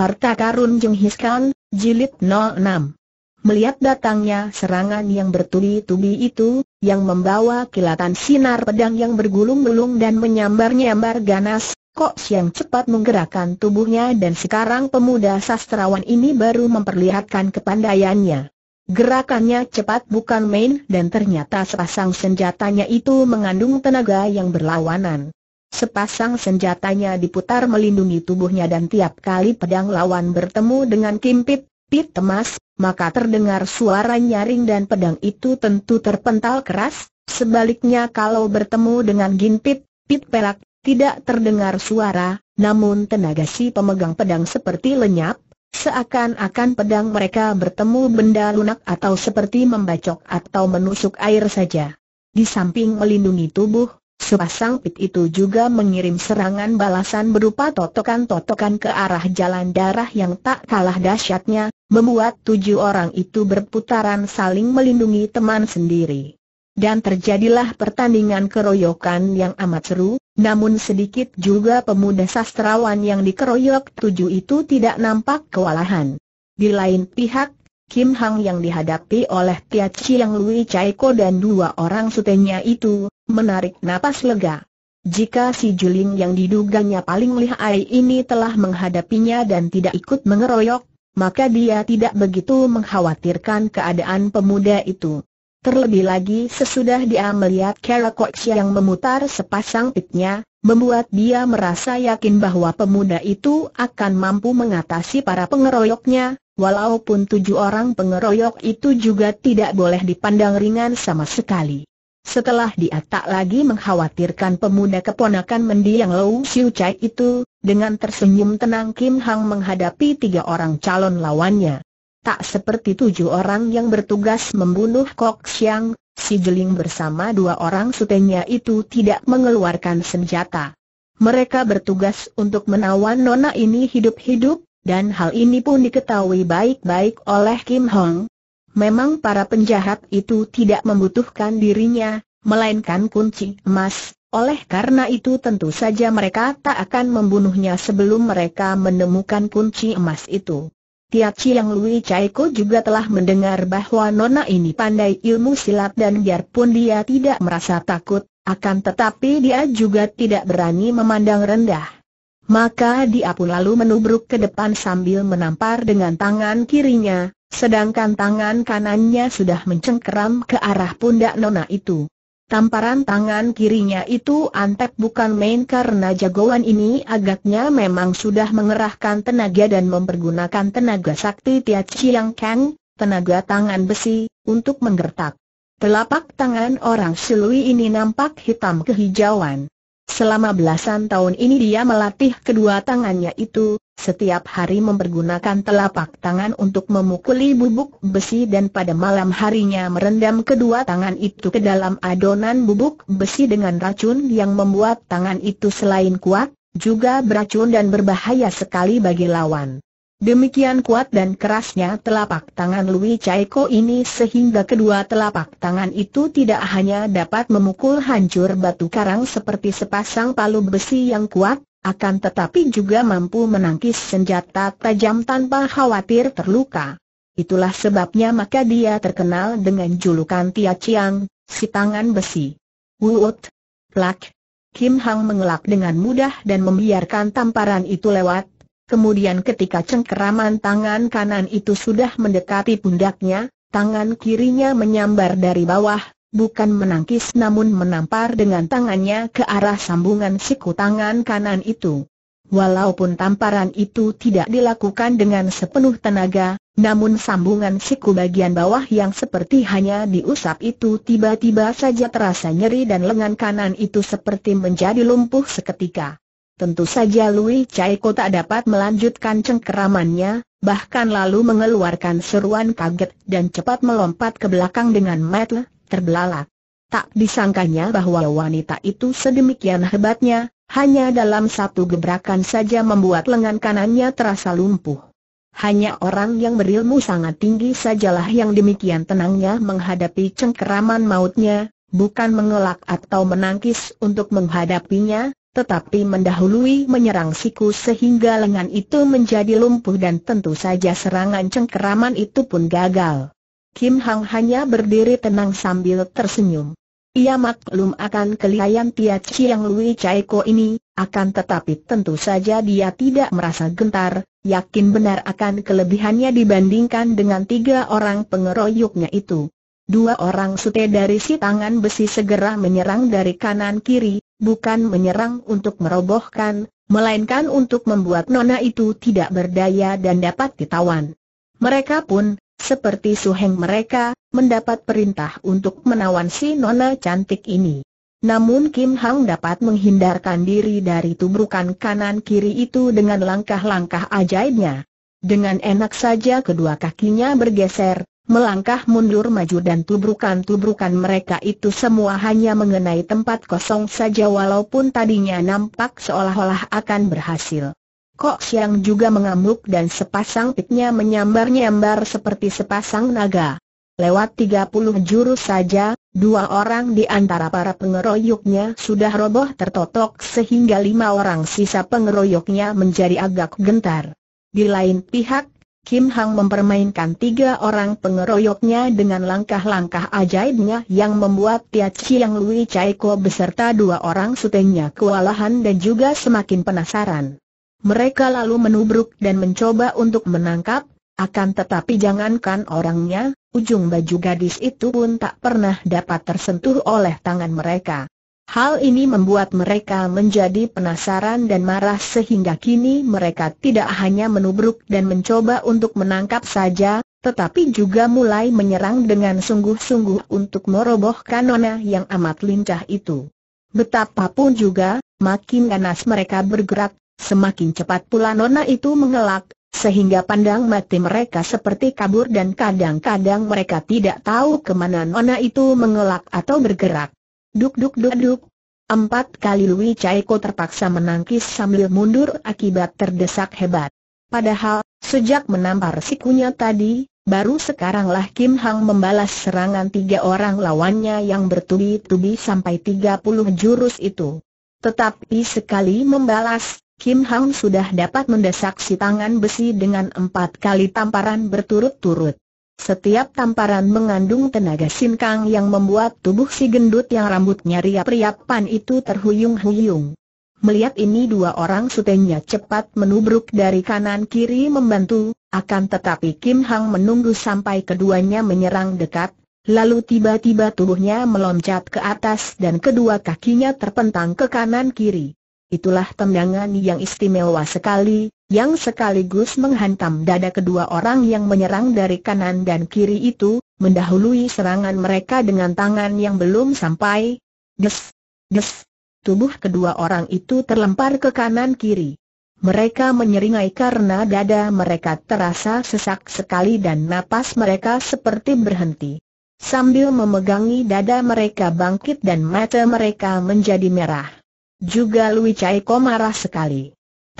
Harta Karun Jenghis Khan, Jilid 06 Melihat datangnya serangan yang bertubi-tubi itu, yang membawa kilatan sinar pedang yang bergulung-gulung dan menyambar-nyambar ganas, Kok Siang cepat menggerakkan tubuhnya dan sekarang pemuda sastrawan ini baru memperlihatkan kepandaiannya. Gerakannya cepat bukan main dan ternyata sepasang senjatanya itu mengandung tenaga yang berlawanan. Sepasang senjatanya diputar melindungi tubuhnya dan tiap kali pedang lawan bertemu dengan kimpit, pit temas, maka terdengar suara nyaring dan pedang itu tentu terpental keras, sebaliknya kalau bertemu dengan gimpit, pit perak, tidak terdengar suara, namun tenaga si pemegang pedang seperti lenyap, Seakan-akan pedang mereka bertemu benda lunak atau seperti membacok atau menusuk air saja. Di samping melindungi tubuh, sepasang pit itu juga mengirim serangan balasan berupa totokan-totokan ke arah jalan darah yang tak kalah dahsyatnya, membuat tujuh orang itu berputaran saling melindungi teman sendiri. Dan terjadilah pertandingan keroyokan yang amat seru, namun sedikit juga pemuda sastrawan yang dikeroyok tujuh itu tidak nampak kewalahan. Di lain pihak, Kim Hang yang dihadapi oleh Tia Chiang Lui Chai Ko dan dua orang sutenya itu, menarik napas lega. Jika si Juling yang diduganya paling lihai ini telah menghadapinya dan tidak ikut mengeroyok, maka dia tidak begitu mengkhawatirkan keadaan pemuda itu. Terlebih lagi sesudah dia melihat Kara Koksya yang memutar sepasang pitnya, membuat dia merasa yakin bahwa pemuda itu akan mampu mengatasi para pengeroyoknya, Walaupun tujuh orang pengeroyok itu juga tidak boleh dipandang ringan sama sekali. Setelah dia tak lagi mengkhawatirkan pemuda keponakan mendiang Lou Siu Chai itu, dengan tersenyum tenang Kim Hang menghadapi tiga orang calon lawannya. Tak seperti tujuh orang yang bertugas membunuh Kok Siang, si Jeling bersama dua orang sutenya itu tidak mengeluarkan senjata. Mereka bertugas untuk menawan nona ini hidup-hidup, dan hal ini pun diketahui baik-baik oleh Kim Hong. Memang para penjahat itu tidak membutuhkan dirinya, melainkan kunci emas, oleh karena itu tentu saja mereka tak akan membunuhnya sebelum mereka menemukan kunci emas itu. Tiap cilang Lui Chaiko juga telah mendengar bahwa Nona ini pandai ilmu silat dan biarpun dia tidak merasa takut, akan tetapi dia juga tidak berani memandang rendah. Maka dia pun lalu menubruk ke depan sambil menampar dengan tangan kirinya, sedangkan tangan kanannya sudah mencengkeram ke arah pundak nona itu. Tamparan tangan kirinya itu antek bukan main karena jagoan ini agaknya memang sudah mengerahkan tenaga dan mempergunakan tenaga sakti Tia Chiang Kang, tenaga tangan besi, untuk menggertak. Telapak tangan orang Silui ini nampak hitam kehijauan. Selama belasan tahun ini dia melatih kedua tangannya itu, setiap hari mempergunakan telapak tangan untuk memukuli bubuk besi dan pada malam harinya merendam kedua tangan itu ke dalam adonan bubuk besi dengan racun yang membuat tangan itu selain kuat, juga beracun dan berbahaya sekali bagi lawan. Demikian kuat dan kerasnya telapak tangan Lui Chai Ko ini sehingga kedua telapak tangan itu tidak hanya dapat memukul hancur batu karang seperti sepasang palu besi yang kuat, akan tetapi juga mampu menangkis senjata tajam tanpa khawatir terluka. Itulah sebabnya maka dia terkenal dengan julukan Tia Chiang, si tangan besi. Wuut, plak, Kim Hang mengelak dengan mudah dan membiarkan tamparan itu lewat, Kemudian ketika cengkeraman tangan kanan itu sudah mendekati pundaknya, tangan kirinya menyambar dari bawah, bukan menangkis namun menampar dengan tangannya ke arah sambungan siku tangan kanan itu. Walaupun tamparan itu tidak dilakukan dengan sepenuh tenaga, namun sambungan siku bagian bawah yang seperti hanya diusap itu tiba-tiba saja terasa nyeri dan lengan kanan itu seperti menjadi lumpuh seketika. Tentu saja Lui Chai Ko tak dapat melanjutkan cengkeramannya, bahkan lalu mengeluarkan seruan kaget dan cepat melompat ke belakang dengan metel, terbelalak. Tak disangkanya bahwa wanita itu sedemikian hebatnya, hanya dalam satu gebrakan saja membuat lengan kanannya terasa lumpuh. Hanya orang yang berilmu sangat tinggi sajalah yang demikian tenangnya menghadapi cengkeraman mautnya, bukan mengelak atau menangkis untuk menghadapinya, tetapi mendahului menyerang siku sehingga lengan itu menjadi lumpuh dan tentu saja serangan cengkeraman itu pun gagal. Kim Hang hanya berdiri tenang sambil tersenyum. Ia maklum akan kelihayan Tia Chiang Lui Chai Ko ini, akan tetapi tentu saja dia tidak merasa gentar, yakin benar akan kelebihannya dibandingkan dengan tiga orang pengeroyoknya itu. Dua orang sute dari si tangan besi segera menyerang dari kanan kiri, bukan menyerang untuk merobohkan, melainkan untuk membuat nona itu tidak berdaya dan dapat ditawan. Mereka pun, seperti suheng mereka, mendapat perintah untuk menawan si nona cantik ini. Namun Kim Hang dapat menghindarkan diri dari tubrukan kanan-kiri itu dengan langkah-langkah ajaibnya. Dengan enak saja kedua kakinya bergeser, melangkah mundur maju dan tubrukan-tubrukan mereka itu semua hanya mengenai tempat kosong saja walaupun tadinya nampak seolah-olah akan berhasil. Kok Siang juga mengamuk dan sepasang pitnya menyambar-nyambar seperti sepasang naga. Lewat 30 jurus saja, dua orang di antara para pengeroyoknya sudah roboh tertotok sehingga lima orang sisa pengeroyoknya menjadi agak gentar. Di lain pihak, Kim Hang mempermainkan tiga orang pengeroyoknya dengan langkah-langkah ajaibnya yang membuat Tia Chiang Lui Chai Ko beserta dua orang sutenya kewalahan dan juga semakin penasaran. Mereka lalu menubruk dan mencoba untuk menangkap, akan tetapi jangankan orangnya, ujung baju gadis itu pun tak pernah dapat tersentuh oleh tangan mereka. Hal ini membuat mereka menjadi penasaran dan marah sehingga kini mereka tidak hanya menubruk dan mencoba untuk menangkap saja, tetapi juga mulai menyerang dengan sungguh-sungguh untuk merobohkan nona yang amat lincah itu. Betapapun juga, makin ganas mereka bergerak, semakin cepat pula nona itu mengelak, sehingga pandang mati mereka seperti kabur dan kadang-kadang mereka tidak tahu kemana nona itu mengelak atau bergerak. Duk duk duk duk. Empat kali Lui Chaiko terpaksa menangkis sambil mundur akibat terdesak hebat. Padahal, sejak menampar sikunya tadi, baru sekaranglah Kim Hang membalas serangan tiga orang lawannya yang bertubi-tubi sampai tiga puluh jurus itu. Tetapi sekali membalas, Kim Hang sudah dapat mendesak si tangan besi dengan empat kali tamparan berturut-turut. Setiap tamparan mengandung tenaga sinkang yang membuat tubuh si gendut yang rambutnya riap-riapan itu terhuyung-huyung. Melihat ini dua orang sutenya cepat menubruk dari kanan-kiri membantu, akan tetapi Kim Hang menunggu sampai keduanya menyerang dekat, lalu tiba-tiba tubuhnya meloncat ke atas dan kedua kakinya terpentang ke kanan-kiri. Itulah tendangan yang istimewa sekali, yang sekaligus menghantam dada kedua orang yang menyerang dari kanan dan kiri itu, mendahului serangan mereka dengan tangan yang belum sampai. Des, des, tubuh kedua orang itu terlempar ke kanan kiri. Mereka menyeringai karena dada mereka terasa sesak sekali dan napas mereka seperti berhenti. Sambil memegangi dada mereka bangkit dan mata mereka menjadi merah. Juga Lui Chai Ko marah sekali.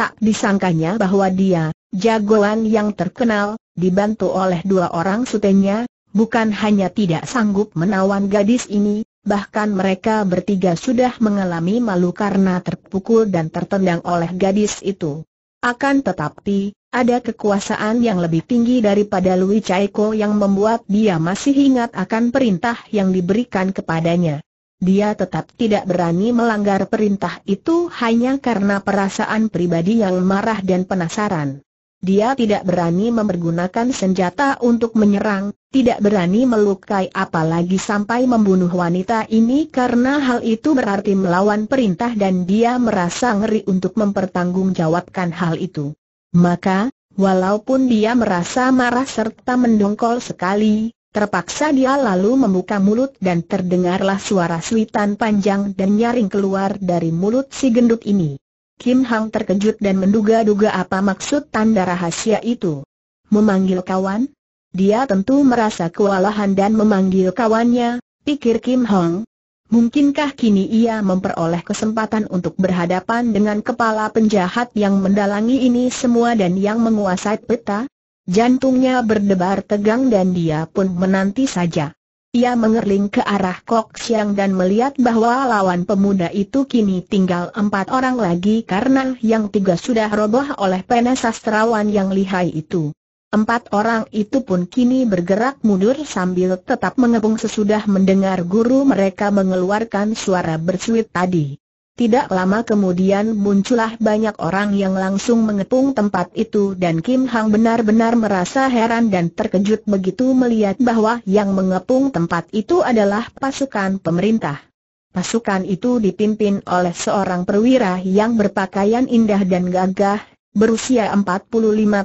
Tak disangkanya bahwa dia, jagoan yang terkenal, dibantu oleh dua orang sutenya, bukan hanya tidak sanggup menawan gadis ini, bahkan mereka bertiga sudah mengalami malu karena terpukul dan tertendang oleh gadis itu. Akan tetapi, ada kekuasaan yang lebih tinggi daripada Louis Chaiko yang membuat dia masih ingat akan perintah yang diberikan kepadanya. Dia tetap tidak berani melanggar perintah itu hanya karena perasaan pribadi yang marah dan penasaran. Dia tidak berani mempergunakan senjata untuk menyerang, tidak berani melukai apalagi sampai membunuh wanita ini karena hal itu berarti melawan perintah dan dia merasa ngeri untuk mempertanggungjawabkan hal itu. Maka, walaupun dia merasa marah serta mendongkol sekali, Terpaksa dia lalu membuka mulut dan terdengarlah suara suitan panjang dan nyaring keluar dari mulut si gendut ini. Kim Hang terkejut dan menduga-duga apa maksud tanda rahasia itu. Memanggil kawan? Dia tentu merasa kewalahan dan memanggil kawannya, pikir Kim Hong. Mungkinkah kini ia memperoleh kesempatan untuk berhadapan dengan kepala penjahat yang mendalangi ini semua dan yang menguasai peta? Jantungnya berdebar tegang dan dia pun menanti saja. Ia mengerling ke arah Kok Siang dan melihat bahwa lawan pemuda itu kini tinggal empat orang lagi karena yang tiga sudah roboh oleh pena sastrawan yang lihai itu. Empat orang itu pun kini bergerak mundur sambil tetap mengepung sesudah mendengar guru mereka mengeluarkan suara bersuit tadi. Tidak lama kemudian muncullah banyak orang yang langsung mengepung tempat itu dan Kim Hang benar-benar merasa heran dan terkejut begitu melihat bahwa yang mengepung tempat itu adalah pasukan pemerintah. Pasukan itu dipimpin oleh seorang perwira yang berpakaian indah dan gagah, berusia 45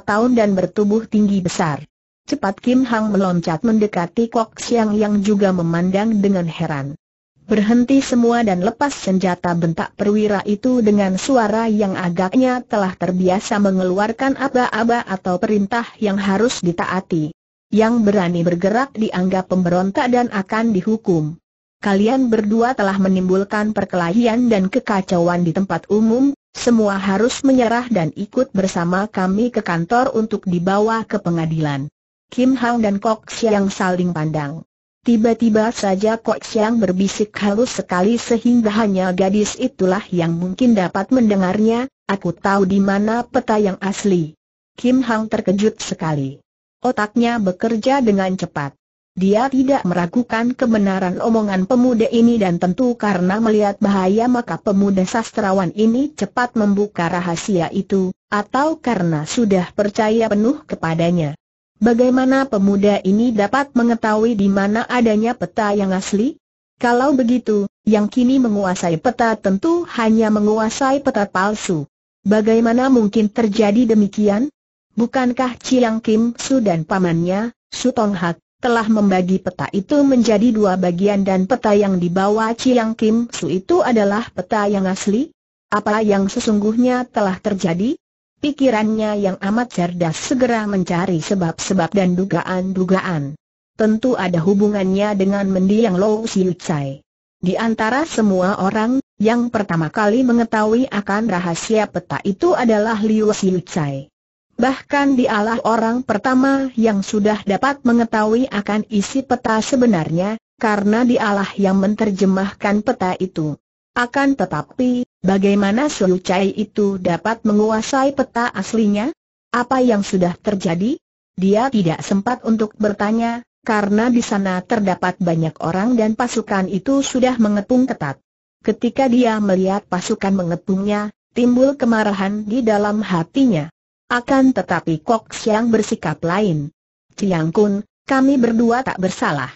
tahun dan bertubuh tinggi besar. Cepat Kim Hang meloncat mendekati Kok Siang yang juga memandang dengan heran. Berhenti semua dan lepas senjata bentak perwira itu dengan suara yang agaknya telah terbiasa mengeluarkan aba-aba atau perintah yang harus ditaati. Yang berani bergerak dianggap pemberontak dan akan dihukum. Kalian berdua telah menimbulkan perkelahian dan kekacauan di tempat umum, semua harus menyerah dan ikut bersama kami ke kantor untuk dibawa ke pengadilan. Kim Hang dan Kok Siang saling pandang. Tiba-tiba saja Kok Siang berbisik halus sekali sehingga hanya gadis itulah yang mungkin dapat mendengarnya, aku tahu di mana peta yang asli. Kim Hang terkejut sekali. Otaknya bekerja dengan cepat. Dia tidak meragukan kebenaran omongan pemuda ini dan tentu karena melihat bahaya maka pemuda sastrawan ini cepat membuka rahasia itu, atau karena sudah percaya penuh kepadanya. Bagaimana pemuda ini dapat mengetahui di mana adanya peta yang asli? Kalau begitu, yang kini menguasai peta tentu hanya menguasai peta palsu. Bagaimana mungkin terjadi demikian? Bukankah Chiang Kim Su dan pamannya, Su Tong Hak, telah membagi peta itu menjadi dua bagian dan peta yang dibawa Chiang Kim Su itu adalah peta yang asli? Apa yang sesungguhnya telah terjadi? Pikirannya yang amat cerdas segera mencari sebab-sebab dan dugaan-dugaan. Tentu ada hubungannya dengan mendiang Lou Siu Chai. Di antara semua orang, yang pertama kali mengetahui akan rahasia peta itu adalah Liu Siu Chai. Bahkan dialah orang pertama yang sudah dapat mengetahui akan isi peta sebenarnya, karena dialah yang menerjemahkan peta itu. Akan tetapi, Bagaimana Siu Chai itu dapat menguasai peta aslinya? Apa yang sudah terjadi? Dia tidak sempat untuk bertanya, karena di sana terdapat banyak orang dan pasukan itu sudah mengepung ketat. Ketika dia melihat pasukan mengepungnya, timbul kemarahan di dalam hatinya. Akan tetapi Kok Siang bersikap lain. Ciang Kun, kami berdua tak bersalah.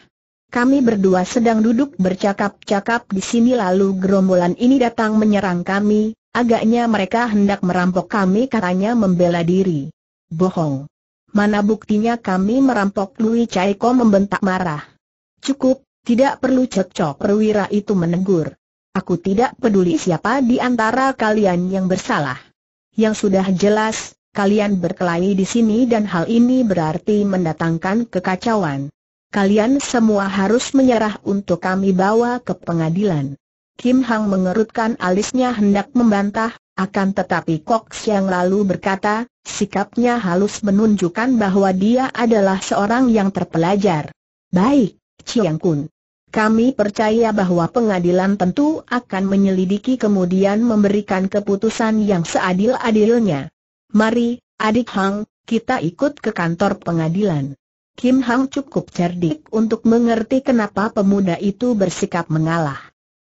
Kami berdua sedang duduk bercakap-cakap di sini lalu gerombolan ini datang menyerang kami, agaknya mereka hendak merampok kami katanya membela diri. Bohong. Mana buktinya kami merampok Lui Chai membentak marah. Cukup, tidak perlu cekcok perwira itu menegur. Aku tidak peduli siapa di antara kalian yang bersalah. Yang sudah jelas, kalian berkelahi di sini dan hal ini berarti mendatangkan kekacauan kalian semua harus menyerah untuk kami bawa ke pengadilan. Kim Hang mengerutkan alisnya hendak membantah, akan tetapi Cox yang lalu berkata, sikapnya halus menunjukkan bahwa dia adalah seorang yang terpelajar. Baik, Chiang Kun. Kami percaya bahwa pengadilan tentu akan menyelidiki kemudian memberikan keputusan yang seadil-adilnya. Mari, adik Hang, kita ikut ke kantor pengadilan. Kim Hang cukup cerdik untuk mengerti kenapa pemuda itu bersikap mengalah.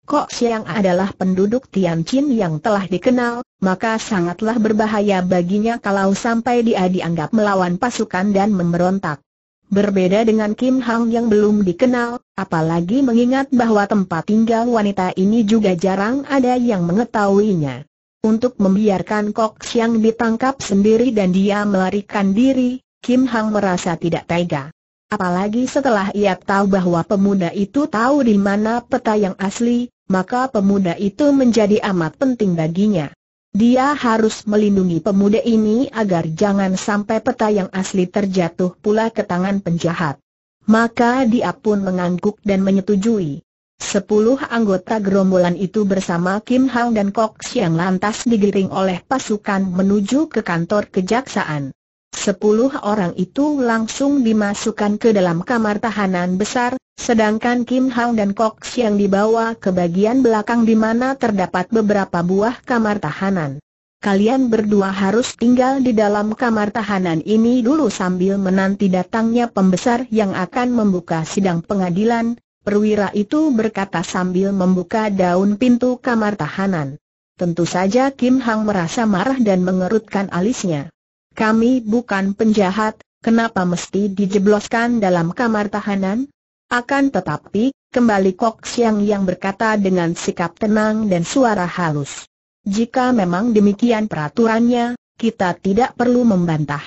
Kok Siang adalah penduduk Tianjin yang telah dikenal, maka sangatlah berbahaya baginya kalau sampai dia dianggap melawan pasukan dan memberontak. Berbeda dengan Kim Hang yang belum dikenal, apalagi mengingat bahwa tempat tinggal wanita ini juga jarang ada yang mengetahuinya. Untuk membiarkan Kok Siang ditangkap sendiri dan dia melarikan diri, Kim Hang merasa tidak tega. Apalagi setelah ia tahu bahwa pemuda itu tahu di mana peta yang asli, maka pemuda itu menjadi amat penting baginya. Dia harus melindungi pemuda ini agar jangan sampai peta yang asli terjatuh pula ke tangan penjahat. Maka dia pun mengangguk dan menyetujui. Sepuluh anggota gerombolan itu bersama Kim Hang dan Kok Siang lantas digiring oleh pasukan menuju ke kantor kejaksaan. Sepuluh orang itu langsung dimasukkan ke dalam kamar tahanan besar, sedangkan Kim Hang dan Kok Siang dibawa ke bagian belakang di mana terdapat beberapa buah kamar tahanan. Kalian berdua harus tinggal di dalam kamar tahanan ini dulu sambil menanti datangnya pembesar yang akan membuka sidang pengadilan, perwira itu berkata sambil membuka daun pintu kamar tahanan. Tentu saja Kim Hang merasa marah dan mengerutkan alisnya. Kami bukan penjahat, kenapa mesti dijebloskan dalam kamar tahanan? Akan tetapi, kembali Kok Siang yang berkata dengan sikap tenang dan suara halus. Jika memang demikian peraturannya, kita tidak perlu membantah.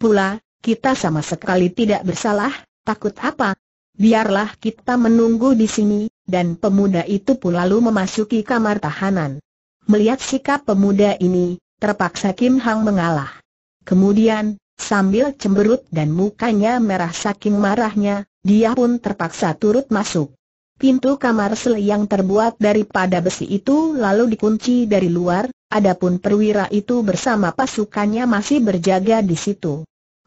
Pula, kita sama sekali tidak bersalah, takut apa? Biarlah kita menunggu di sini, dan pemuda itu pun lalu memasuki kamar tahanan. Melihat sikap pemuda ini, terpaksa Kim Hang mengalah. Kemudian, sambil cemberut dan mukanya merah saking marahnya, dia pun terpaksa turut masuk. Pintu kamar sel yang terbuat daripada besi itu lalu dikunci dari luar, adapun perwira itu bersama pasukannya masih berjaga di situ.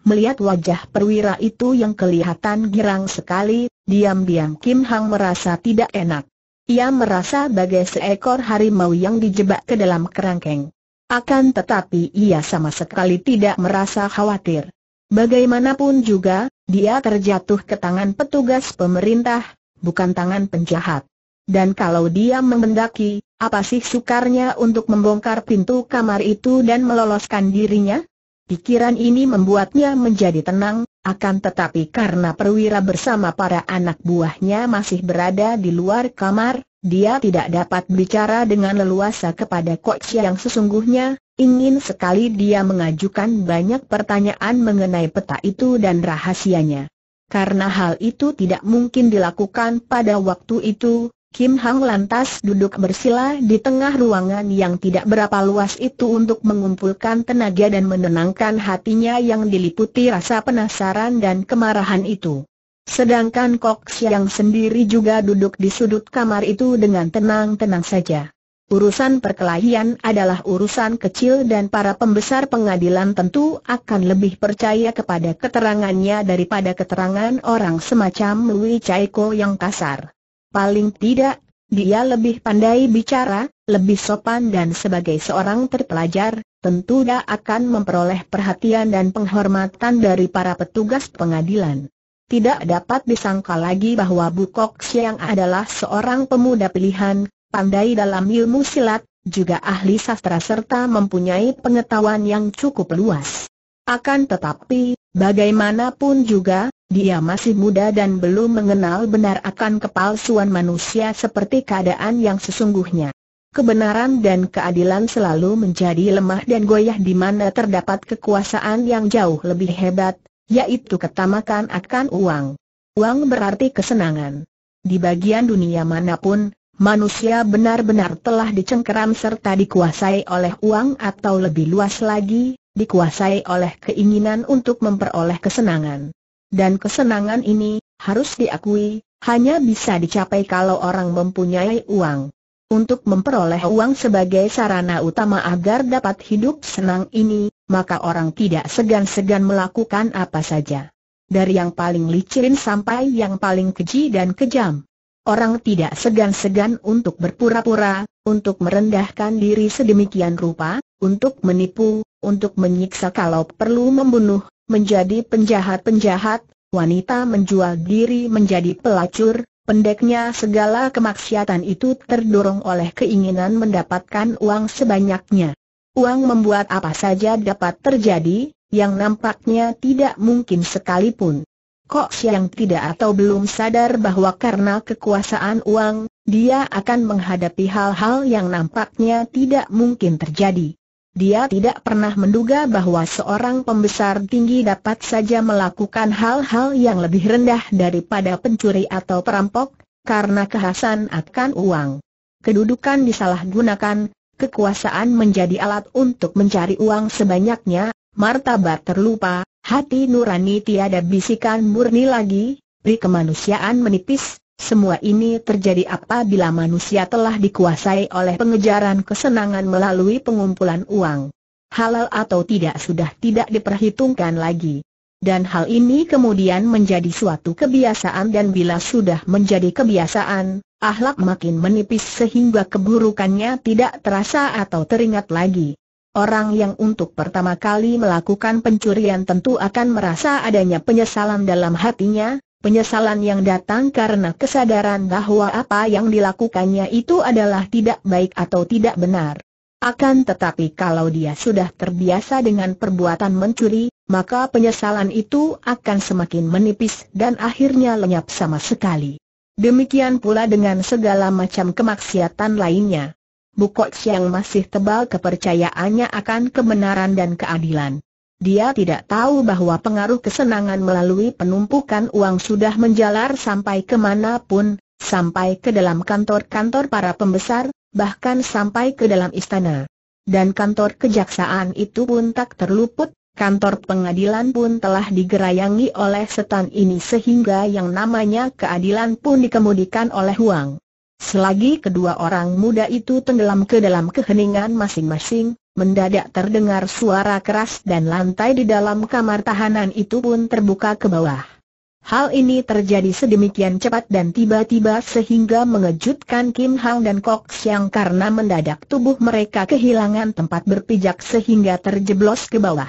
Melihat wajah perwira itu yang kelihatan girang sekali, diam-diam Kim Hang merasa tidak enak. Ia merasa bagai seekor harimau yang dijebak ke dalam kerangkeng. Akan tetapi ia sama sekali tidak merasa khawatir. Bagaimanapun juga, dia terjatuh ke tangan petugas pemerintah, bukan tangan penjahat. Dan kalau dia mengendaki, apa sih sukarnya untuk membongkar pintu kamar itu dan meloloskan dirinya? Pikiran ini membuatnya menjadi tenang, akan tetapi karena perwira bersama para anak buahnya masih berada di luar kamar, dia tidak dapat bicara dengan leluasa kepada Koch yang sesungguhnya, ingin sekali dia mengajukan banyak pertanyaan mengenai peta itu dan rahasianya. Karena hal itu tidak mungkin dilakukan pada waktu itu, Kim Hang lantas duduk bersila di tengah ruangan yang tidak berapa luas itu untuk mengumpulkan tenaga dan menenangkan hatinya yang diliputi rasa penasaran dan kemarahan itu. Sedangkan Kok Siang sendiri juga duduk di sudut kamar itu dengan tenang-tenang saja. Urusan perkelahian adalah urusan kecil dan para pembesar pengadilan tentu akan lebih percaya kepada keterangannya daripada keterangan orang semacam Lui Chaiko yang kasar. Paling tidak, dia lebih pandai bicara, lebih sopan dan sebagai seorang terpelajar, tentu dia akan memperoleh perhatian dan penghormatan dari para petugas pengadilan. Tidak dapat disangka lagi bahwa Bukok Siang adalah seorang pemuda pilihan, pandai dalam ilmu silat, juga ahli sastra serta mempunyai pengetahuan yang cukup luas. Akan tetapi, bagaimanapun juga, dia masih muda dan belum mengenal benar akan kepalsuan manusia seperti keadaan yang sesungguhnya. Kebenaran dan keadilan selalu menjadi lemah dan goyah di mana terdapat kekuasaan yang jauh lebih hebat, yaitu ketamakan akan uang. Uang berarti kesenangan. Di bagian dunia manapun, manusia benar-benar telah dicengkeram serta dikuasai oleh uang atau lebih luas lagi, dikuasai oleh keinginan untuk memperoleh kesenangan. Dan kesenangan ini, harus diakui, hanya bisa dicapai kalau orang mempunyai uang untuk memperoleh uang sebagai sarana utama agar dapat hidup senang ini, maka orang tidak segan-segan melakukan apa saja. Dari yang paling licin sampai yang paling keji dan kejam. Orang tidak segan-segan untuk berpura-pura, untuk merendahkan diri sedemikian rupa, untuk menipu, untuk menyiksa kalau perlu membunuh, menjadi penjahat-penjahat, wanita menjual diri menjadi pelacur, Pendeknya segala kemaksiatan itu terdorong oleh keinginan mendapatkan uang sebanyaknya. Uang membuat apa saja dapat terjadi, yang nampaknya tidak mungkin sekalipun. Kok siang tidak atau belum sadar bahwa karena kekuasaan uang, dia akan menghadapi hal-hal yang nampaknya tidak mungkin terjadi. Dia tidak pernah menduga bahwa seorang pembesar tinggi dapat saja melakukan hal-hal yang lebih rendah daripada pencuri atau perampok, karena kehasan akan uang. Kedudukan disalahgunakan, kekuasaan menjadi alat untuk mencari uang sebanyaknya, martabat terlupa, hati nurani tiada bisikan murni lagi, pri kemanusiaan menipis, semua ini terjadi apabila manusia telah dikuasai oleh pengejaran kesenangan melalui pengumpulan uang. Halal atau tidak sudah tidak diperhitungkan lagi. Dan hal ini kemudian menjadi suatu kebiasaan dan bila sudah menjadi kebiasaan, ahlak makin menipis sehingga keburukannya tidak terasa atau teringat lagi. Orang yang untuk pertama kali melakukan pencurian tentu akan merasa adanya penyesalan dalam hatinya, penyesalan yang datang karena kesadaran bahwa apa yang dilakukannya itu adalah tidak baik atau tidak benar. Akan tetapi kalau dia sudah terbiasa dengan perbuatan mencuri, maka penyesalan itu akan semakin menipis dan akhirnya lenyap sama sekali. Demikian pula dengan segala macam kemaksiatan lainnya. Bukok yang masih tebal kepercayaannya akan kebenaran dan keadilan. Dia tidak tahu bahwa pengaruh kesenangan melalui penumpukan uang sudah menjalar sampai kemana pun, sampai ke dalam kantor-kantor para pembesar, bahkan sampai ke dalam istana. Dan kantor kejaksaan itu pun tak terluput, kantor pengadilan pun telah digerayangi oleh setan ini sehingga yang namanya keadilan pun dikemudikan oleh uang. Selagi kedua orang muda itu tenggelam ke dalam keheningan masing-masing, mendadak terdengar suara keras dan lantai di dalam kamar tahanan itu pun terbuka ke bawah. Hal ini terjadi sedemikian cepat dan tiba-tiba sehingga mengejutkan Kim Hang dan Kok Siang karena mendadak tubuh mereka kehilangan tempat berpijak sehingga terjeblos ke bawah.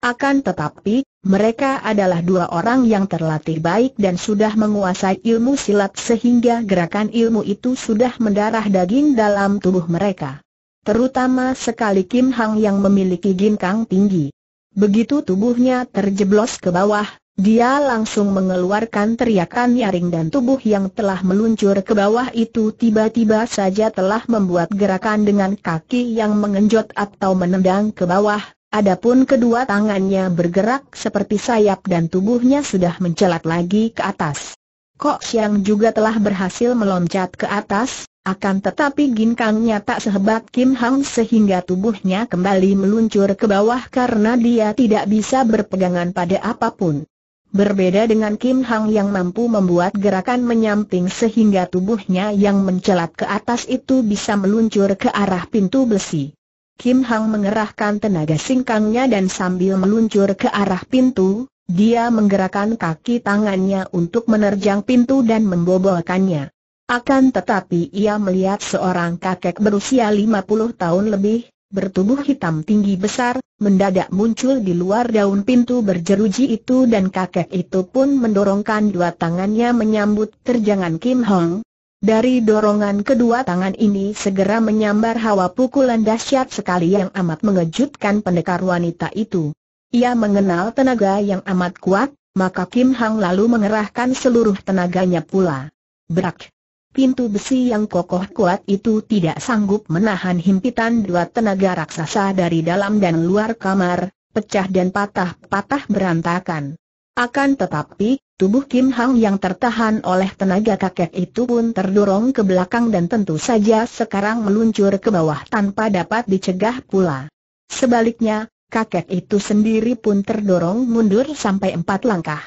Akan tetapi, mereka adalah dua orang yang terlatih baik dan sudah menguasai ilmu silat sehingga gerakan ilmu itu sudah mendarah daging dalam tubuh mereka. Terutama sekali Kim Hang yang memiliki ginkang tinggi. Begitu tubuhnya terjeblos ke bawah, dia langsung mengeluarkan teriakan nyaring dan tubuh yang telah meluncur ke bawah itu tiba-tiba saja telah membuat gerakan dengan kaki yang mengenjot atau menendang ke bawah, adapun kedua tangannya bergerak seperti sayap dan tubuhnya sudah mencelat lagi ke atas. Kok Siang juga telah berhasil meloncat ke atas, akan tetapi gin kangnya tak sehebat Kim Hang sehingga tubuhnya kembali meluncur ke bawah karena dia tidak bisa berpegangan pada apapun. Berbeda dengan Kim Hang yang mampu membuat gerakan menyamping sehingga tubuhnya yang mencelat ke atas itu bisa meluncur ke arah pintu besi. Kim Hang mengerahkan tenaga singkangnya dan sambil meluncur ke arah pintu, dia menggerakkan kaki tangannya untuk menerjang pintu dan membobolkannya. Akan tetapi ia melihat seorang kakek berusia 50 tahun lebih, bertubuh hitam tinggi besar, mendadak muncul di luar daun pintu berjeruji itu dan kakek itu pun mendorongkan dua tangannya menyambut terjangan Kim Hong. Dari dorongan kedua tangan ini segera menyambar hawa pukulan dahsyat sekali yang amat mengejutkan pendekar wanita itu. Ia mengenal tenaga yang amat kuat, maka Kim Hang lalu mengerahkan seluruh tenaganya pula. Berak! Pintu besi yang kokoh kuat itu tidak sanggup menahan himpitan dua tenaga raksasa dari dalam dan luar kamar, pecah dan patah-patah berantakan. Akan tetapi, tubuh Kim Hang yang tertahan oleh tenaga kakek itu pun terdorong ke belakang dan tentu saja sekarang meluncur ke bawah tanpa dapat dicegah pula. Sebaliknya, kakek itu sendiri pun terdorong mundur sampai empat langkah.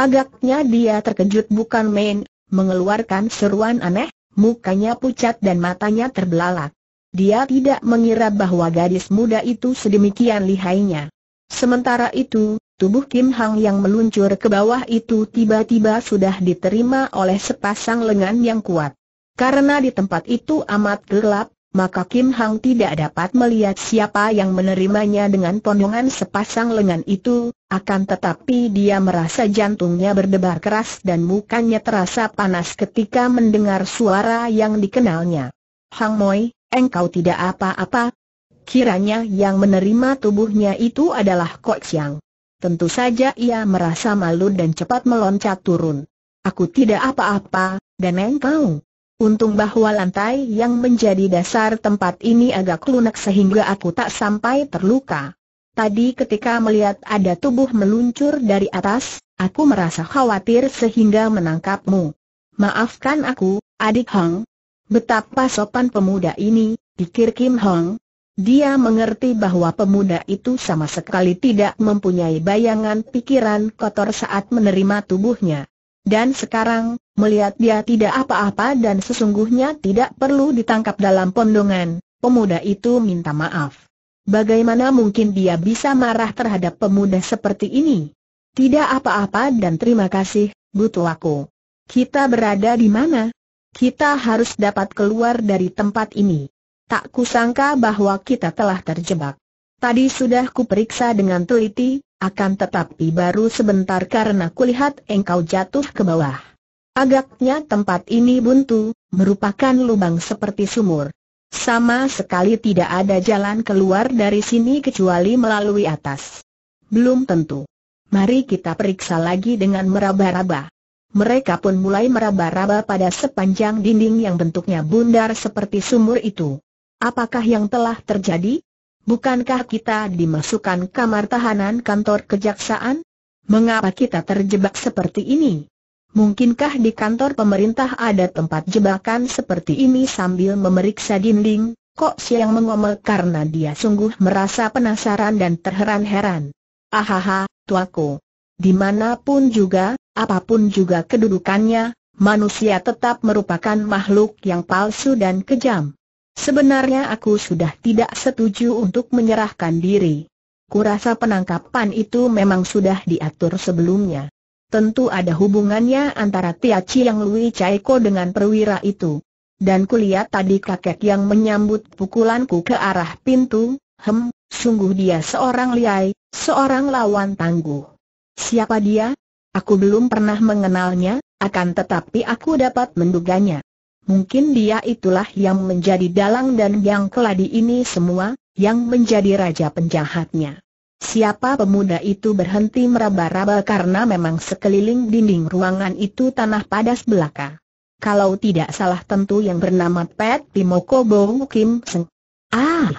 Agaknya dia terkejut bukan main, mengeluarkan seruan aneh, mukanya pucat dan matanya terbelalak. Dia tidak mengira bahwa gadis muda itu sedemikian lihainya. Sementara itu, tubuh Kim Hang yang meluncur ke bawah itu tiba-tiba sudah diterima oleh sepasang lengan yang kuat. Karena di tempat itu amat gelap, maka Kim Hang tidak dapat melihat siapa yang menerimanya dengan ponongan sepasang lengan itu, akan tetapi dia merasa jantungnya berdebar keras dan mukanya terasa panas ketika mendengar suara yang dikenalnya. Hang Moi, engkau tidak apa-apa. Kiranya yang menerima tubuhnya itu adalah Kok Siang. Tentu saja ia merasa malu dan cepat meloncat turun. Aku tidak apa-apa, dan engkau? Untung bahwa lantai yang menjadi dasar tempat ini agak lunak sehingga aku tak sampai terluka. Tadi ketika melihat ada tubuh meluncur dari atas, aku merasa khawatir sehingga menangkapmu. Maafkan aku, adik Hong. Betapa sopan pemuda ini, pikir Kim Hong. Dia mengerti bahwa pemuda itu sama sekali tidak mempunyai bayangan pikiran kotor saat menerima tubuhnya. Dan sekarang, melihat dia tidak apa-apa dan sesungguhnya tidak perlu ditangkap dalam pondongan, pemuda itu minta maaf. Bagaimana mungkin dia bisa marah terhadap pemuda seperti ini? Tidak apa-apa dan terima kasih, butuh aku. Kita berada di mana? Kita harus dapat keluar dari tempat ini. Tak kusangka bahwa kita telah terjebak. Tadi sudah kuperiksa dengan teliti, akan tetapi baru sebentar karena kulihat engkau jatuh ke bawah. Agaknya tempat ini buntu, merupakan lubang seperti sumur. Sama sekali tidak ada jalan keluar dari sini kecuali melalui atas. Belum tentu. Mari kita periksa lagi dengan meraba-raba. Mereka pun mulai meraba-raba pada sepanjang dinding yang bentuknya bundar seperti sumur itu. Apakah yang telah terjadi? Bukankah kita dimasukkan kamar tahanan kantor kejaksaan? Mengapa kita terjebak seperti ini? Mungkinkah di kantor pemerintah ada tempat jebakan seperti ini sambil memeriksa dinding? Kok siang mengomel karena dia sungguh merasa penasaran dan terheran-heran. Ahaha, tuaku. Dimanapun juga, apapun juga kedudukannya, manusia tetap merupakan makhluk yang palsu dan kejam. Sebenarnya aku sudah tidak setuju untuk menyerahkan diri. Kurasa penangkapan itu memang sudah diatur sebelumnya. Tentu ada hubungannya antara Tia Chiang Lui Chai Ko dengan perwira itu. Dan kulihat tadi kakek yang menyambut pukulanku ke arah pintu, hem, sungguh dia seorang liai, seorang lawan tangguh. Siapa dia? Aku belum pernah mengenalnya, akan tetapi aku dapat menduganya mungkin dia itulah yang menjadi dalang dan yang keladi ini semua, yang menjadi raja penjahatnya. Siapa pemuda itu berhenti meraba-raba karena memang sekeliling dinding ruangan itu tanah padas belaka. Kalau tidak salah tentu yang bernama Pat Timoko Bong Kim Seng. Ah,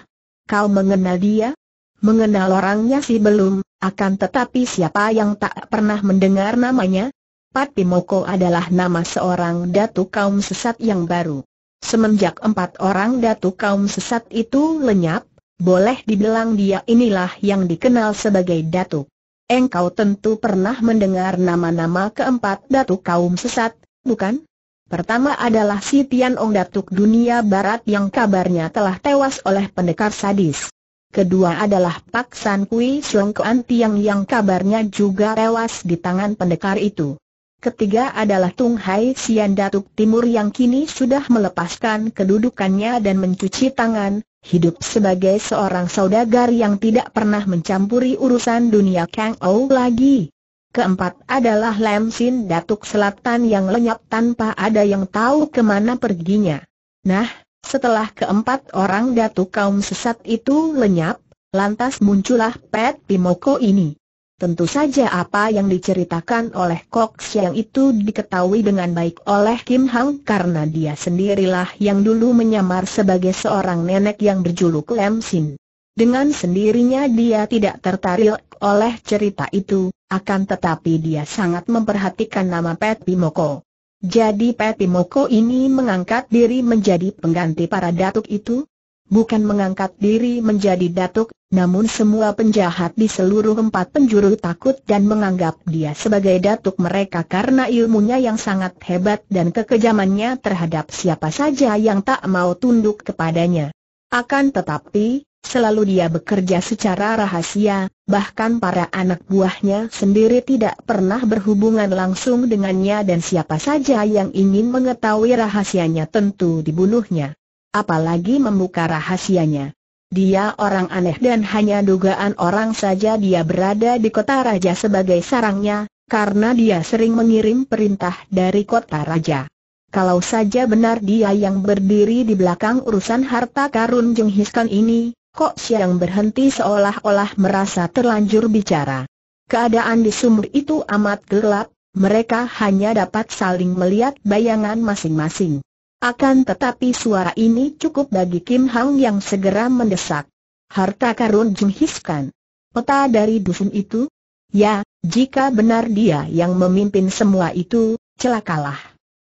kau mengenal dia? Mengenal orangnya sih belum, akan tetapi siapa yang tak pernah mendengar namanya? Pimoko adalah nama seorang datu kaum sesat yang baru. Semenjak empat orang datu kaum sesat itu lenyap, boleh dibilang dia inilah yang dikenal sebagai datu. Engkau tentu pernah mendengar nama-nama keempat datu kaum sesat, bukan? Pertama adalah si Tian Ong Datuk Dunia Barat yang kabarnya telah tewas oleh pendekar sadis. Kedua adalah Pak San Kui Song Kuan Tiang yang kabarnya juga tewas di tangan pendekar itu. Ketiga adalah Tung Hai Sian Datuk Timur yang kini sudah melepaskan kedudukannya dan mencuci tangan, hidup sebagai seorang saudagar yang tidak pernah mencampuri urusan dunia Kang Ou lagi. Keempat adalah Lam Sin Datuk Selatan yang lenyap tanpa ada yang tahu kemana perginya. Nah, setelah keempat orang Datuk kaum sesat itu lenyap, lantas muncullah Pet Pimoko ini. Tentu saja apa yang diceritakan oleh Kok Siang itu diketahui dengan baik oleh Kim Hang karena dia sendirilah yang dulu menyamar sebagai seorang nenek yang berjuluk Lem Sin. Dengan sendirinya dia tidak tertarik oleh cerita itu, akan tetapi dia sangat memperhatikan nama Pat Pimoko. Jadi Pat Pimoko ini mengangkat diri menjadi pengganti para datuk itu? bukan mengangkat diri menjadi datuk, namun semua penjahat di seluruh empat penjuru takut dan menganggap dia sebagai datuk mereka karena ilmunya yang sangat hebat dan kekejamannya terhadap siapa saja yang tak mau tunduk kepadanya. Akan tetapi, Selalu dia bekerja secara rahasia, bahkan para anak buahnya sendiri tidak pernah berhubungan langsung dengannya dan siapa saja yang ingin mengetahui rahasianya tentu dibunuhnya apalagi membuka rahasianya. Dia orang aneh dan hanya dugaan orang saja dia berada di kota raja sebagai sarangnya, karena dia sering mengirim perintah dari kota raja. Kalau saja benar dia yang berdiri di belakang urusan harta karun Jeng ini, kok siang berhenti seolah-olah merasa terlanjur bicara. Keadaan di sumur itu amat gelap, mereka hanya dapat saling melihat bayangan masing-masing. Akan tetapi suara ini cukup bagi Kim Hang yang segera mendesak. Harta karun Hiskan. Peta dari dusun itu? Ya, jika benar dia yang memimpin semua itu, celakalah.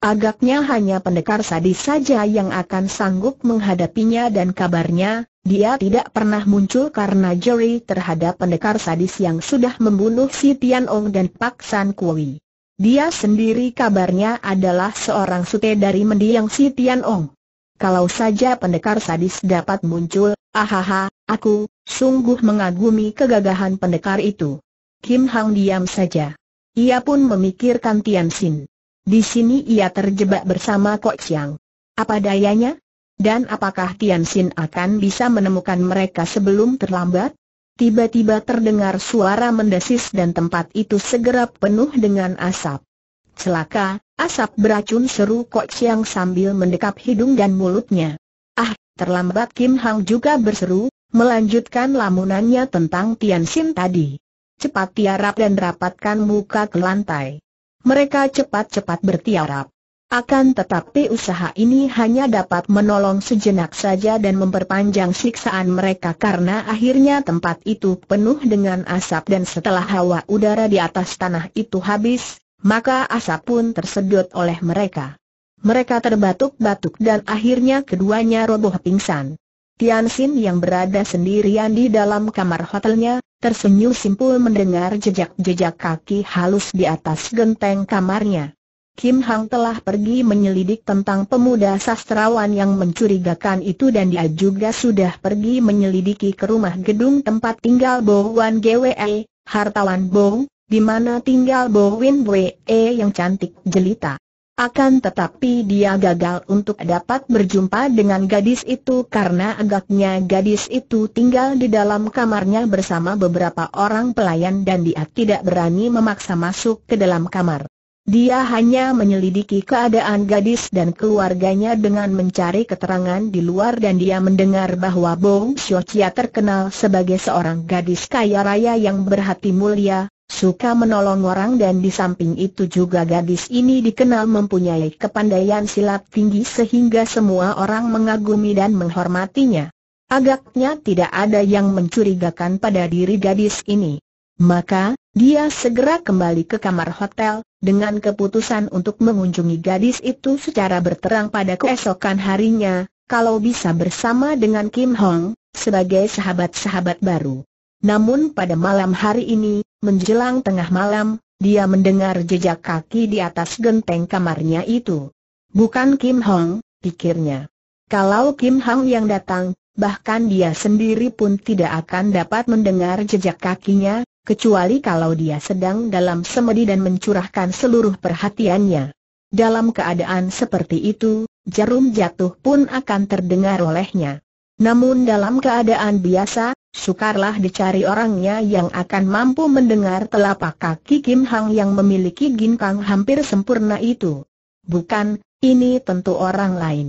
Agaknya hanya pendekar sadis saja yang akan sanggup menghadapinya dan kabarnya, dia tidak pernah muncul karena jeri terhadap pendekar sadis yang sudah membunuh si Tian Ong dan Pak San Kui. Dia sendiri kabarnya adalah seorang sute dari mendiang si Tian Ong. Kalau saja pendekar sadis dapat muncul, ahaha, aku sungguh mengagumi kegagahan pendekar itu. Kim Hang diam saja. Ia pun memikirkan Tian Xin. Di sini ia terjebak bersama Kok Xiang. Apa dayanya? Dan apakah Tian Xin akan bisa menemukan mereka sebelum terlambat? Tiba-tiba terdengar suara mendesis dan tempat itu segera penuh dengan asap. Celaka, asap beracun seru Kok Siang sambil mendekap hidung dan mulutnya. Ah, terlambat Kim Hang juga berseru, melanjutkan lamunannya tentang Tian Xin tadi. Cepat tiarap dan rapatkan muka ke lantai. Mereka cepat-cepat bertiarap. Akan tetapi usaha ini hanya dapat menolong sejenak saja dan memperpanjang siksaan mereka karena akhirnya tempat itu penuh dengan asap dan setelah hawa udara di atas tanah itu habis, maka asap pun tersedot oleh mereka. Mereka terbatuk-batuk dan akhirnya keduanya roboh pingsan. Tian Xin yang berada sendirian di dalam kamar hotelnya, tersenyum simpul mendengar jejak-jejak kaki halus di atas genteng kamarnya. Kim Hang telah pergi menyelidik tentang pemuda sastrawan yang mencurigakan itu dan dia juga sudah pergi menyelidiki ke rumah gedung tempat tinggal Bo Wan GWE, hartawan Bo, di mana tinggal Bo Win Wee yang cantik jelita. Akan tetapi dia gagal untuk dapat berjumpa dengan gadis itu karena agaknya gadis itu tinggal di dalam kamarnya bersama beberapa orang pelayan dan dia tidak berani memaksa masuk ke dalam kamar. Dia hanya menyelidiki keadaan gadis dan keluarganya dengan mencari keterangan di luar dan dia mendengar bahwa Bong Xiochia terkenal sebagai seorang gadis kaya raya yang berhati mulia, suka menolong orang dan di samping itu juga gadis ini dikenal mempunyai kepandaian silat tinggi sehingga semua orang mengagumi dan menghormatinya. Agaknya tidak ada yang mencurigakan pada diri gadis ini. Maka, dia segera kembali ke kamar hotel, dengan keputusan untuk mengunjungi gadis itu secara berterang pada keesokan harinya, kalau bisa bersama dengan Kim Hong, sebagai sahabat-sahabat baru. Namun pada malam hari ini, menjelang tengah malam, dia mendengar jejak kaki di atas genteng kamarnya itu. Bukan Kim Hong, pikirnya. Kalau Kim Hong yang datang, bahkan dia sendiri pun tidak akan dapat mendengar jejak kakinya, kecuali kalau dia sedang dalam semedi dan mencurahkan seluruh perhatiannya. Dalam keadaan seperti itu, jarum jatuh pun akan terdengar olehnya. Namun dalam keadaan biasa, sukarlah dicari orangnya yang akan mampu mendengar telapak kaki Kim Hang yang memiliki ginkang hampir sempurna itu. Bukan, ini tentu orang lain.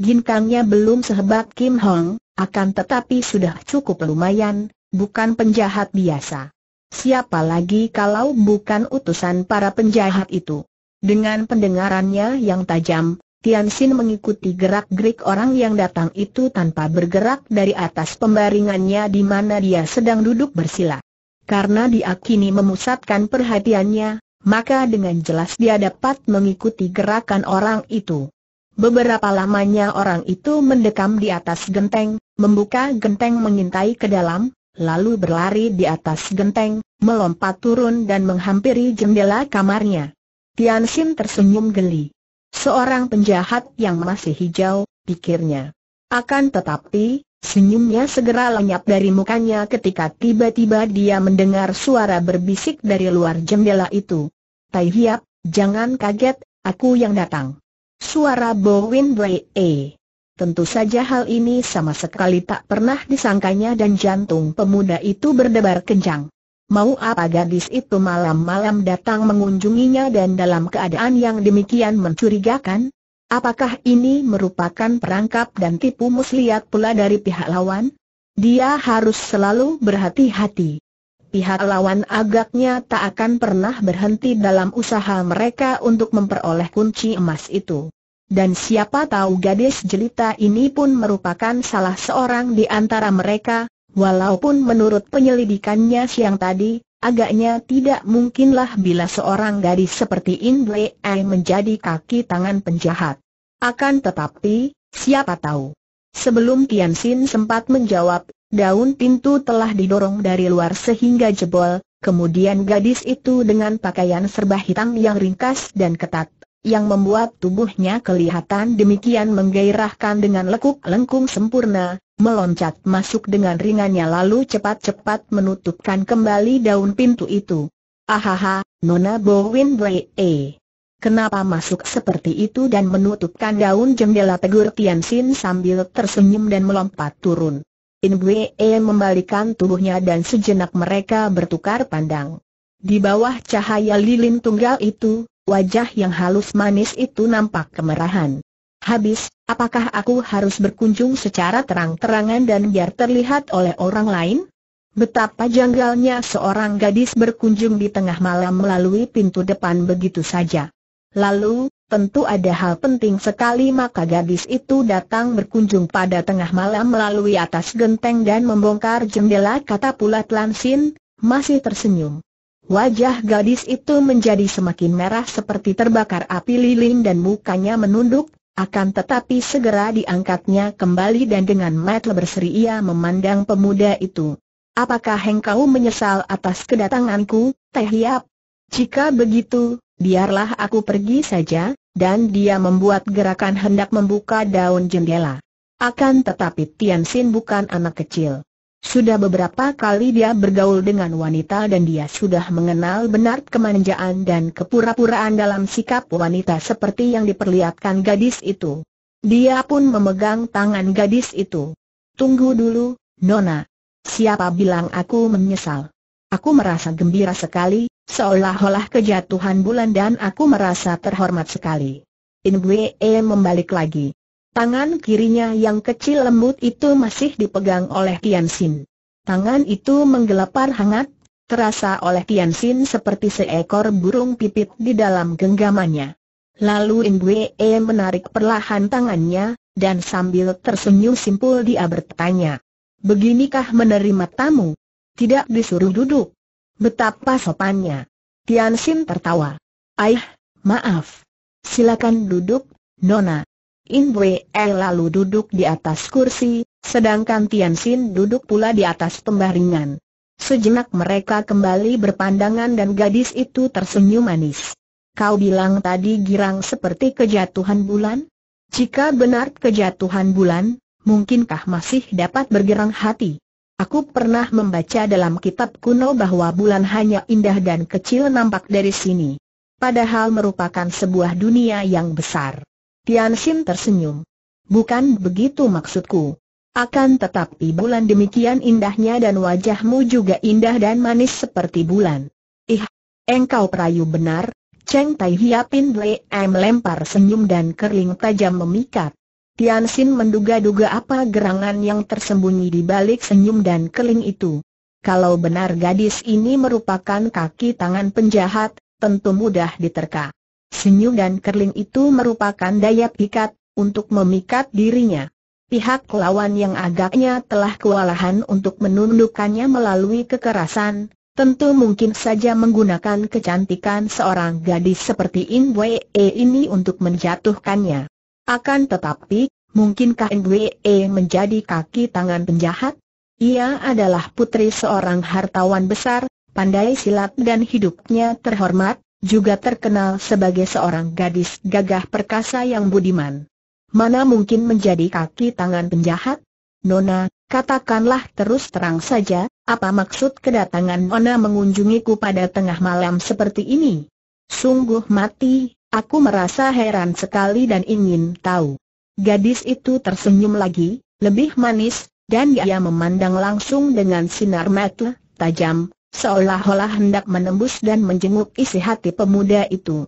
Ginkangnya belum sehebat Kim Hong, akan tetapi sudah cukup lumayan, bukan penjahat biasa. Siapa lagi kalau bukan utusan para penjahat itu? Dengan pendengarannya yang tajam, Tian Xin mengikuti gerak-gerik orang yang datang itu tanpa bergerak dari atas pembaringannya di mana dia sedang duduk bersila. Karena dia kini memusatkan perhatiannya, maka dengan jelas dia dapat mengikuti gerakan orang itu. Beberapa lamanya orang itu mendekam di atas genteng, membuka genteng mengintai ke dalam, lalu berlari di atas genteng, melompat turun dan menghampiri jendela kamarnya. Tian Xin tersenyum geli. Seorang penjahat yang masih hijau, pikirnya. Akan tetapi, senyumnya segera lenyap dari mukanya ketika tiba-tiba dia mendengar suara berbisik dari luar jendela itu. Tai Hiap, jangan kaget, aku yang datang. Suara Bowen Wei Tentu saja hal ini sama sekali tak pernah disangkanya dan jantung pemuda itu berdebar kencang. Mau apa gadis itu malam-malam datang mengunjunginya dan dalam keadaan yang demikian mencurigakan? Apakah ini merupakan perangkap dan tipu muslihat pula dari pihak lawan? Dia harus selalu berhati-hati. Pihak lawan agaknya tak akan pernah berhenti dalam usaha mereka untuk memperoleh kunci emas itu. Dan siapa tahu gadis jelita ini pun merupakan salah seorang di antara mereka, walaupun menurut penyelidikannya siang tadi, agaknya tidak mungkinlah bila seorang gadis seperti Ai menjadi kaki tangan penjahat. Akan tetapi, siapa tahu. Sebelum Tian Sin sempat menjawab, daun pintu telah didorong dari luar sehingga jebol, kemudian gadis itu dengan pakaian serba hitam yang ringkas dan ketat yang membuat tubuhnya kelihatan demikian menggairahkan dengan lekuk lengkung sempurna, meloncat masuk dengan ringannya lalu cepat-cepat menutupkan kembali daun pintu itu. Ahaha, Nona Bowin Wee. Kenapa masuk seperti itu dan menutupkan daun jendela tegur Xin sambil tersenyum dan melompat turun. In Wee membalikan tubuhnya dan sejenak mereka bertukar pandang. Di bawah cahaya lilin tunggal itu, wajah yang halus manis itu nampak kemerahan. Habis, apakah aku harus berkunjung secara terang-terangan dan biar terlihat oleh orang lain? Betapa janggalnya seorang gadis berkunjung di tengah malam melalui pintu depan begitu saja. Lalu, tentu ada hal penting sekali maka gadis itu datang berkunjung pada tengah malam melalui atas genteng dan membongkar jendela kata pula Tlansin, masih tersenyum. Wajah gadis itu menjadi semakin merah seperti terbakar api lilin dan mukanya menunduk, akan tetapi segera diangkatnya kembali dan dengan mata berseri ia memandang pemuda itu. Apakah hengkau menyesal atas kedatanganku, Teh Hiap? Jika begitu, biarlah aku pergi saja, dan dia membuat gerakan hendak membuka daun jendela. Akan tetapi Tian Xin bukan anak kecil. Sudah beberapa kali dia bergaul dengan wanita dan dia sudah mengenal benar kemanjaan dan kepura-puraan dalam sikap wanita seperti yang diperlihatkan gadis itu. Dia pun memegang tangan gadis itu. Tunggu dulu, Nona. Siapa bilang aku menyesal? Aku merasa gembira sekali, seolah-olah kejatuhan bulan dan aku merasa terhormat sekali. Inbue membalik lagi. Tangan kirinya yang kecil lembut itu masih dipegang oleh Tian Xin. Tangan itu menggelapar hangat, terasa oleh Tian Xin seperti seekor burung pipit di dalam genggamannya. Lalu In Bue menarik perlahan tangannya, dan sambil tersenyum simpul dia bertanya. Beginikah menerima tamu? Tidak disuruh duduk. Betapa sopannya. Tian Xin tertawa. Aih, maaf. Silakan duduk, Nona. In Wei lalu duduk di atas kursi, sedangkan Tian Xin duduk pula di atas pembaringan. Sejenak mereka kembali berpandangan dan gadis itu tersenyum manis. Kau bilang tadi girang seperti kejatuhan bulan? Jika benar kejatuhan bulan, mungkinkah masih dapat bergerang hati? Aku pernah membaca dalam kitab kuno bahwa bulan hanya indah dan kecil nampak dari sini. Padahal merupakan sebuah dunia yang besar. Tian Xin tersenyum. Bukan begitu maksudku. Akan tetapi bulan demikian indahnya dan wajahmu juga indah dan manis seperti bulan. Ih, engkau perayu benar, Cheng Tai Hiapin Em lempar senyum dan kerling tajam memikat. Tian Xin menduga-duga apa gerangan yang tersembunyi di balik senyum dan keling itu. Kalau benar gadis ini merupakan kaki tangan penjahat, tentu mudah diterka. Senyum dan kerling itu merupakan daya pikat, untuk memikat dirinya. Pihak lawan yang agaknya telah kewalahan untuk menundukkannya melalui kekerasan, tentu mungkin saja menggunakan kecantikan seorang gadis seperti In Wei e ini untuk menjatuhkannya. Akan tetapi, mungkinkah In Wei e menjadi kaki tangan penjahat? Ia adalah putri seorang hartawan besar, pandai silat dan hidupnya terhormat, juga terkenal sebagai seorang gadis gagah perkasa yang budiman. Mana mungkin menjadi kaki tangan penjahat? Nona, katakanlah terus terang saja, apa maksud kedatangan Nona mengunjungiku pada tengah malam seperti ini? Sungguh mati, aku merasa heran sekali dan ingin tahu. Gadis itu tersenyum lagi, lebih manis, dan ia memandang langsung dengan sinar mata tajam, seolah-olah hendak menembus dan menjenguk isi hati pemuda itu.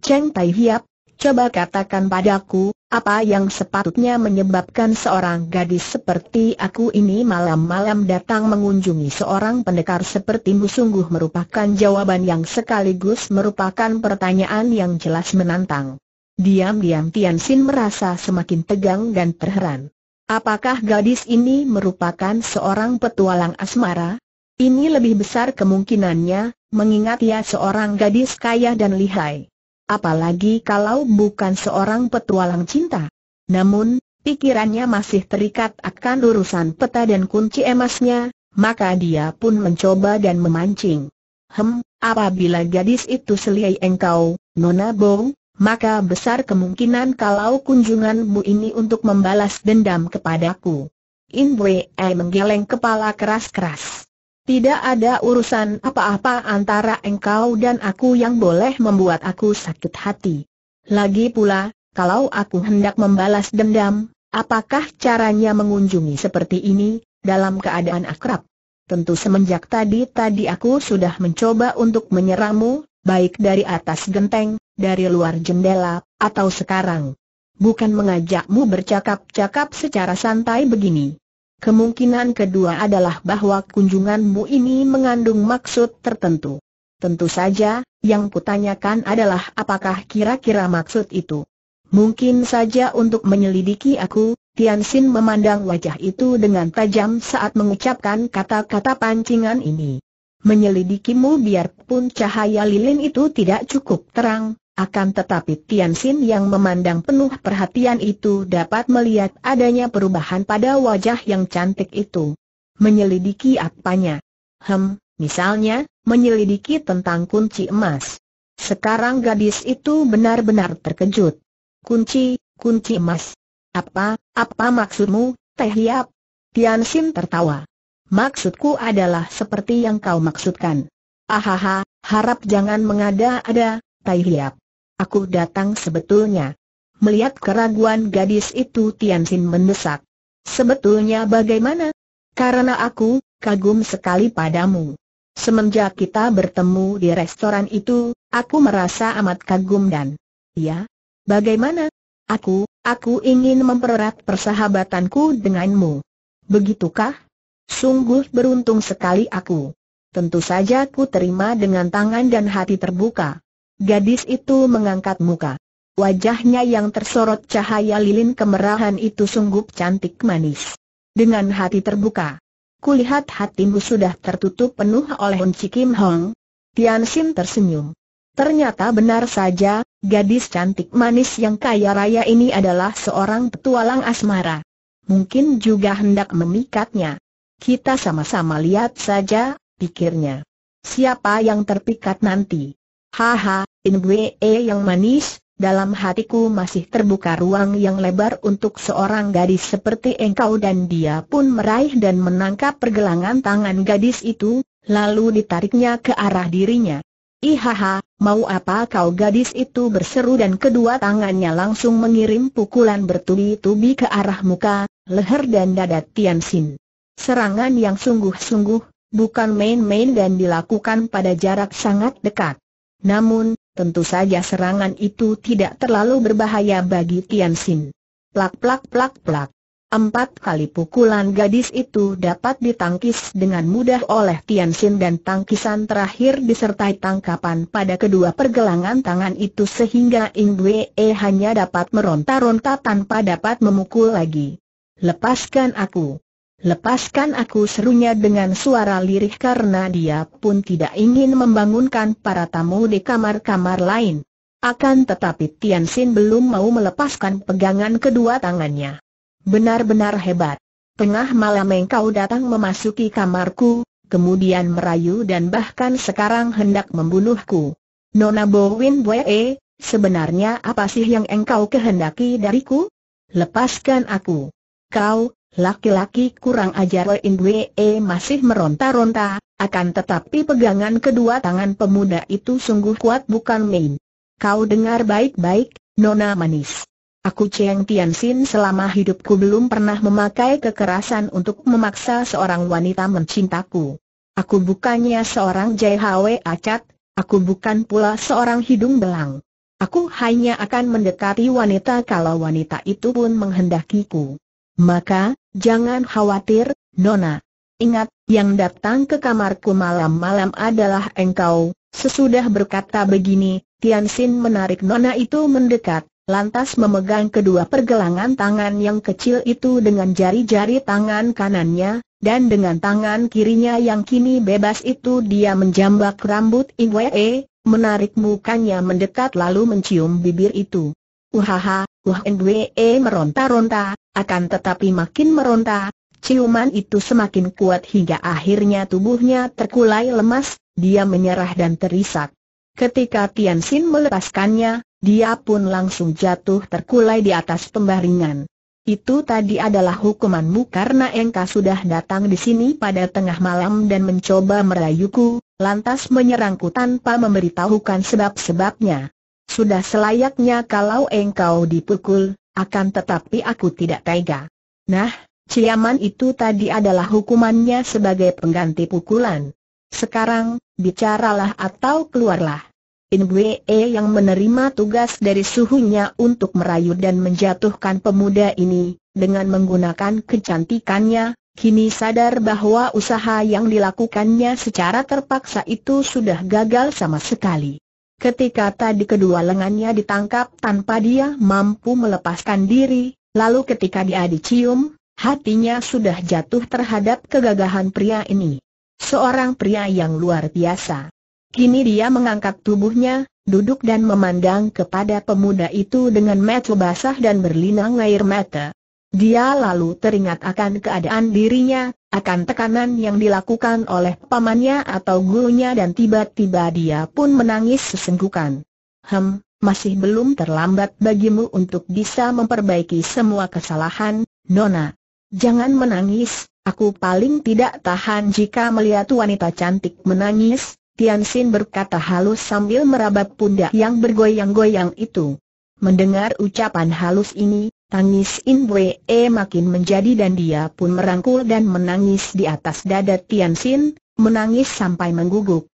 Cheng Tai Hiap, coba katakan padaku, apa yang sepatutnya menyebabkan seorang gadis seperti aku ini malam-malam datang mengunjungi seorang pendekar sepertimu sungguh merupakan jawaban yang sekaligus merupakan pertanyaan yang jelas menantang. Diam-diam Tian Xin merasa semakin tegang dan terheran. Apakah gadis ini merupakan seorang petualang asmara? Ini lebih besar kemungkinannya, mengingat ia seorang gadis kaya dan lihai. Apalagi kalau bukan seorang petualang cinta. Namun, pikirannya masih terikat akan urusan peta dan kunci emasnya, maka dia pun mencoba dan memancing. Hem, apabila gadis itu seliai engkau, Nona Bong, maka besar kemungkinan kalau kunjunganmu ini untuk membalas dendam kepadaku. In Wei menggeleng kepala keras-keras. Tidak ada urusan apa-apa antara engkau dan aku yang boleh membuat aku sakit hati. Lagi pula, kalau aku hendak membalas dendam, apakah caranya mengunjungi seperti ini, dalam keadaan akrab? Tentu semenjak tadi-tadi aku sudah mencoba untuk menyerangmu, baik dari atas genteng, dari luar jendela, atau sekarang. Bukan mengajakmu bercakap-cakap secara santai begini. Kemungkinan kedua adalah bahwa kunjunganmu ini mengandung maksud tertentu. Tentu saja, yang kutanyakan adalah apakah kira-kira maksud itu. Mungkin saja untuk menyelidiki aku, Tian Xin memandang wajah itu dengan tajam saat mengucapkan kata-kata pancingan ini. Menyelidikimu biarpun cahaya lilin itu tidak cukup terang, akan tetapi Tian Xin yang memandang penuh perhatian itu dapat melihat adanya perubahan pada wajah yang cantik itu. Menyelidiki apanya? Hem, misalnya, menyelidiki tentang kunci emas. Sekarang gadis itu benar-benar terkejut. Kunci, kunci emas. Apa, apa maksudmu, Teh Hiap? Tian Xin tertawa. Maksudku adalah seperti yang kau maksudkan. Ahaha, harap jangan mengada-ada, Tai Hiap. Aku datang sebetulnya. Melihat keraguan gadis itu Tian Xin mendesak. Sebetulnya bagaimana? Karena aku kagum sekali padamu. Semenjak kita bertemu di restoran itu, aku merasa amat kagum dan... Ya? Bagaimana? Aku, aku ingin mempererat persahabatanku denganmu. Begitukah? Sungguh beruntung sekali aku. Tentu saja ku terima dengan tangan dan hati terbuka. Gadis itu mengangkat muka. Wajahnya yang tersorot cahaya lilin kemerahan itu sungguh cantik manis. Dengan hati terbuka. Kulihat hatimu sudah tertutup penuh oleh Unci Kim Hong. Tian Xin tersenyum. Ternyata benar saja, gadis cantik manis yang kaya raya ini adalah seorang petualang asmara. Mungkin juga hendak memikatnya. Kita sama-sama lihat saja, pikirnya. Siapa yang terpikat nanti? Haha, E yang manis, dalam hatiku masih terbuka ruang yang lebar untuk seorang gadis seperti engkau dan dia pun meraih dan menangkap pergelangan tangan gadis itu, lalu ditariknya ke arah dirinya. Ihaha, mau apa kau gadis itu berseru dan kedua tangannya langsung mengirim pukulan bertubi-tubi ke arah muka, leher dan dada Tian Xin. Serangan yang sungguh-sungguh, bukan main-main dan dilakukan pada jarak sangat dekat. Namun, Tentu saja serangan itu tidak terlalu berbahaya bagi Tian Xin. Plak plak plak plak. Empat kali pukulan gadis itu dapat ditangkis dengan mudah oleh Tian Xin dan tangkisan terakhir disertai tangkapan pada kedua pergelangan tangan itu sehingga Ing Wei e hanya dapat meronta-ronta tanpa dapat memukul lagi. Lepaskan aku. Lepaskan aku serunya dengan suara lirih karena dia pun tidak ingin membangunkan para tamu di kamar-kamar lain. Akan tetapi Tian Xin belum mau melepaskan pegangan kedua tangannya. Benar-benar hebat. Tengah malam engkau datang memasuki kamarku, kemudian merayu dan bahkan sekarang hendak membunuhku. Nona Bowen Wee, eh, sebenarnya apa sih yang engkau kehendaki dariku? Lepaskan aku. Kau, Laki-laki kurang ajar wee eh, masih meronta-ronta, akan tetapi pegangan kedua tangan pemuda itu sungguh kuat bukan main. Kau dengar baik-baik, Nona Manis. Aku Cheng Tianxin selama hidupku belum pernah memakai kekerasan untuk memaksa seorang wanita mencintaku. Aku bukannya seorang jaihawe acat, aku bukan pula seorang hidung belang. Aku hanya akan mendekati wanita kalau wanita itu pun menghendakiku. Maka, Jangan khawatir, Nona. Ingat, yang datang ke kamarku malam-malam adalah engkau. Sesudah berkata begini, Tian Xin menarik Nona itu mendekat, lantas memegang kedua pergelangan tangan yang kecil itu dengan jari-jari tangan kanannya, dan dengan tangan kirinya yang kini bebas itu dia menjambak rambut Iwee, menarik mukanya mendekat lalu mencium bibir itu. Uhaha, Wah Nwe meronta-ronta, akan tetapi makin meronta, ciuman itu semakin kuat hingga akhirnya tubuhnya terkulai lemas, dia menyerah dan terisak. Ketika Tian Xin melepaskannya, dia pun langsung jatuh terkulai di atas pembaringan. Itu tadi adalah hukumanmu karena engkau sudah datang di sini pada tengah malam dan mencoba merayuku, lantas menyerangku tanpa memberitahukan sebab-sebabnya. Sudah selayaknya kalau engkau dipukul, akan tetapi aku tidak tega. Nah, ciaman itu tadi adalah hukumannya sebagai pengganti pukulan. Sekarang, bicaralah atau keluarlah. Inwe yang menerima tugas dari suhunya untuk merayu dan menjatuhkan pemuda ini, dengan menggunakan kecantikannya, kini sadar bahwa usaha yang dilakukannya secara terpaksa itu sudah gagal sama sekali. Ketika tadi kedua lengannya ditangkap tanpa dia mampu melepaskan diri, lalu ketika dia dicium, hatinya sudah jatuh terhadap kegagahan pria ini. Seorang pria yang luar biasa. Kini dia mengangkat tubuhnya, duduk dan memandang kepada pemuda itu dengan mata basah dan berlinang air mata. Dia lalu teringat akan keadaan dirinya, akan tekanan yang dilakukan oleh pamannya atau gurunya dan tiba-tiba dia pun menangis sesenggukan. Hem, masih belum terlambat bagimu untuk bisa memperbaiki semua kesalahan, Nona. Jangan menangis, aku paling tidak tahan jika melihat wanita cantik menangis, Tian Xin berkata halus sambil meraba pundak yang bergoyang-goyang itu. Mendengar ucapan halus ini, Tangis In Bwe e makin menjadi dan dia pun merangkul dan menangis di atas dada Tian Sin, menangis sampai mengguguk.